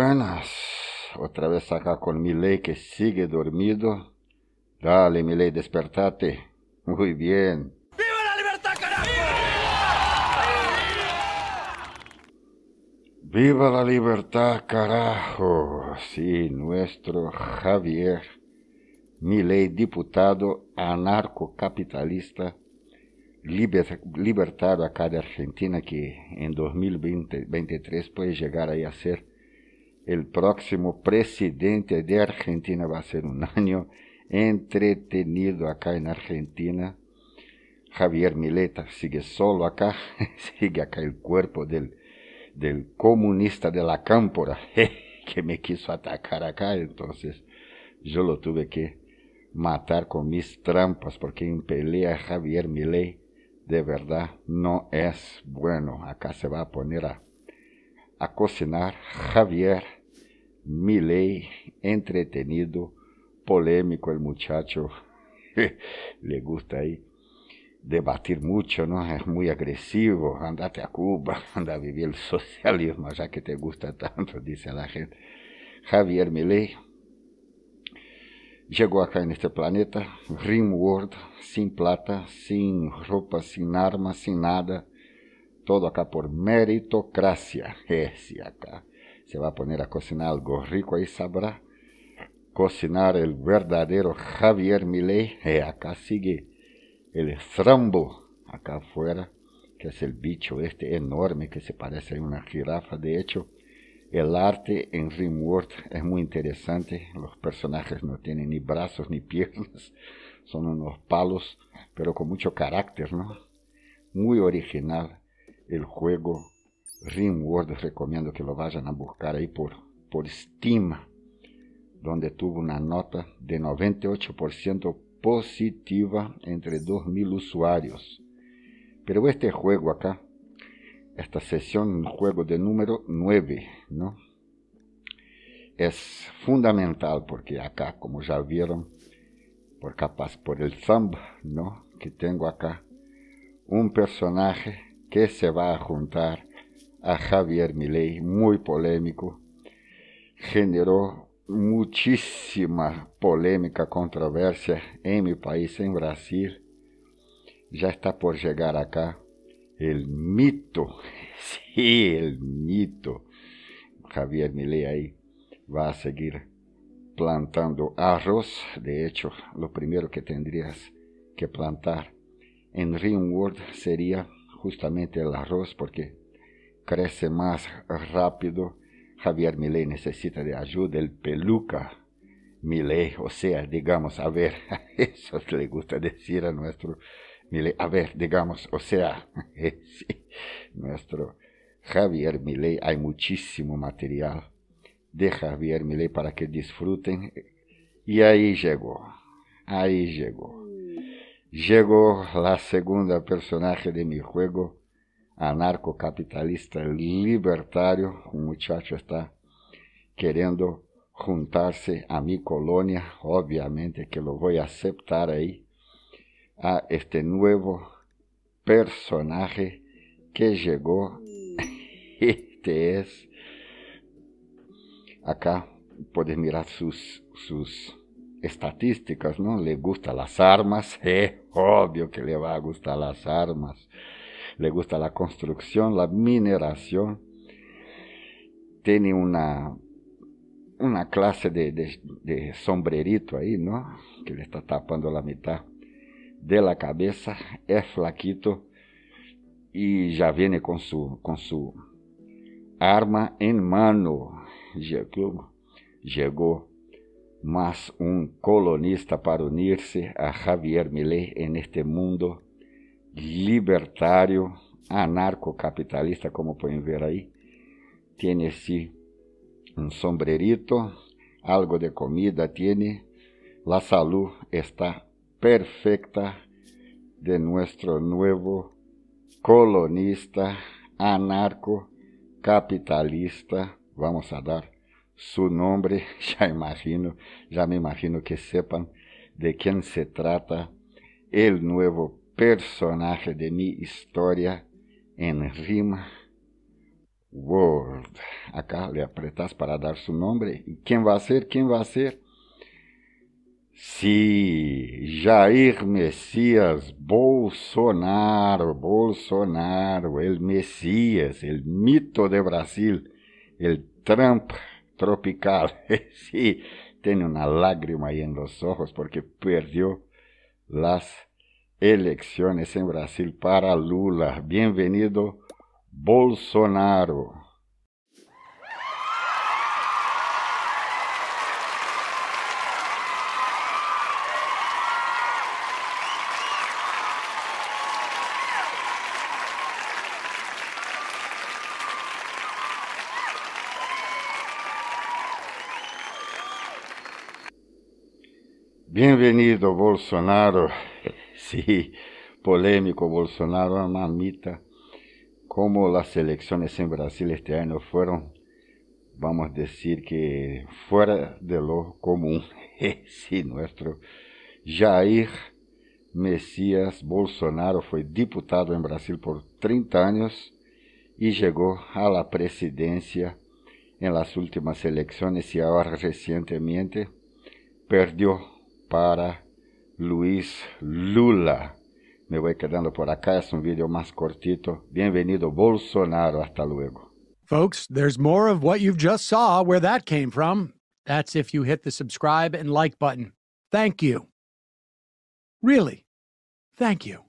Buenas. Otra vez acá con ley que sigue dormido. Dale, ley, despertate. Muy bien. ¡Viva la libertad, carajo! ¡Viva la libertad, carajo! Sí, nuestro Javier Milei, diputado anarcocapitalista libertado Libertad acá de Argentina, que en 2023 puede llegar ahí a ser el próximo presidente de Argentina va a ser un año entretenido acá en Argentina. Javier Mileta sigue solo acá, sigue acá el cuerpo del, del comunista de la cámpora que me quiso atacar acá, entonces yo lo tuve que matar con mis trampas, porque en pelea Javier Milei de verdad no es bueno. Acá se va a poner a, a cocinar Javier Milley, entretenido, polémico el muchacho, le gusta ahí debatir mucho, ¿no? Es muy agresivo, andate a Cuba, anda a vivir el socialismo, ya que te gusta tanto, dice la gente. Javier Milley, llegó acá en este planeta, Rimworld, sin plata, sin ropa, sin armas, sin nada, todo acá por meritocracia, ese acá se va a poner a cocinar algo rico, ahí sabrá cocinar el verdadero Javier Millet. Y eh, acá sigue el estrambo, acá afuera, que es el bicho este enorme que se parece a una jirafa. De hecho, el arte en Rimworld es muy interesante. Los personajes no tienen ni brazos ni piernas, son unos palos, pero con mucho carácter, ¿no? Muy original el juego RimWorld, recomiendo que lo vayan a buscar ahí por, por Steam, donde tuvo una nota de 98% positiva entre 2.000 usuarios. Pero este juego acá, esta sesión, un juego de número 9, ¿no? Es fundamental porque acá, como ya vieron, por capaz por el thumb, ¿no? Que tengo acá, un personaje que se va a juntar a Javier Milei, muy polémico, generó muchísima polémica, controversia en mi país, en Brasil. Ya está por llegar acá el mito, sí, el mito. Javier Milei va a seguir plantando arroz. De hecho, lo primero que tendrías que plantar en Rio sería justamente el arroz, porque crece más rápido. Javier Milei necesita de ayuda, el peluca Milei, o sea, digamos, a ver, eso le gusta decir a nuestro Milei, a ver, digamos, o sea, eh, nuestro Javier Milei, hay muchísimo material de Javier Milei para que disfruten. Y ahí llegó, ahí llegó. Mm. Llegó la segunda personaje de mi juego, anarcocapitalista libertario, un muchacho está queriendo juntarse a mi colonia, obviamente que lo voy a aceptar ahí, a este nuevo personaje que llegó, mm. Este es, acá puedes mirar sus, sus estatísticas, ¿no? Le gustan las armas, obvio eh, obvio que le va a gustar las armas le gusta la construcción, la mineración, tiene una, una clase de, sombrerito ahí, ¿no? Que le está tapando la mitad de la cabeza, es flaquito y ya viene con su, arma en mano. Llegó, llegó más un colonista para unirse a Javier Milei en este mundo libertario, anarcocapitalista, como pueden ver ahí, tiene sí un sombrerito, algo de comida, tiene, La salud está perfecta de nuestro nuevo colonista anarcocapitalista. Vamos a dar su nombre, ya imagino, ya me imagino que sepan de quién se trata el nuevo personaje de mi historia en Rima World. Acá le apretas para dar su nombre. ¿Y quién va a ser? ¿Quién va a ser? Sí, Jair Mesías Bolsonaro, Bolsonaro, el Mesías, el mito de Brasil, el Trump tropical. sí, tiene una lágrima ahí en los ojos porque perdió las eleições em Brasil para Lula. Bem-vindo, Bolsonaro. Bem-vindo, Bolsonaro. Sí, polémico Bolsonaro, mamita. Como las elecciones en Brasil este año fueron, vamos a decir que fuera de lo común. sí, nuestro Jair Messias Bolsonaro fue diputado en Brasil por 30 años y llegó a la presidencia en las últimas elecciones y ahora recientemente perdió para Luis Lula. Me voy quedando por acá, es un video más cortito. Bienvenido Bolsonaro, hasta luego. Folks, there's more of what you've just saw where that came from. That's if you hit the subscribe and like button. Thank you. Really. Thank you.